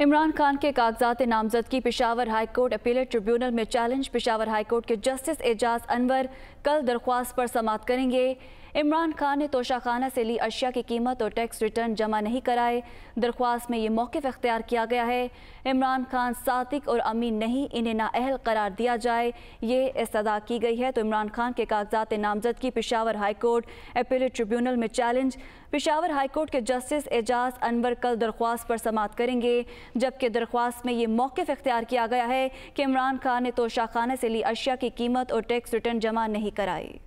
इमरान खान के कागजात नामजदगी पिशावर हाईकोर्ट अपीलेट ट्रिब्यूनल में चैलेंज पिशावर हाईकोर्ट के जस्टिस एजाज अनवर कल दरख्वास्त पर समाप्त करेंगे इमरान खान ने तोशाखाना से ली अशिया की कीमत और टैक्स रिटर्न जमा नहीं कराए दरख्वास्त में ये मौक़ अख्तियार किया गया है इमरान खान सातिक और अमीन नहीं इन्हें नाअहल करार दिया जाए ये इसदा की गई है तो इमरान खान के कागजात नामजदगी पिशावर हाईकोर्ट अपीलेट ट्रिब्यूनल में चैलेंज पिशावर हाईकोर्ट के जस्टिस एजाज अनवर कल दरख्वास्त पर समाप्त करेंगे जबकि दरख्वास्त में ये मौक़ इख्तियार किया गया है कि इमरान खान ने तोशाखाना से ली अशिया की कीमत और टैक्स रिटर्न जमा नहीं कराई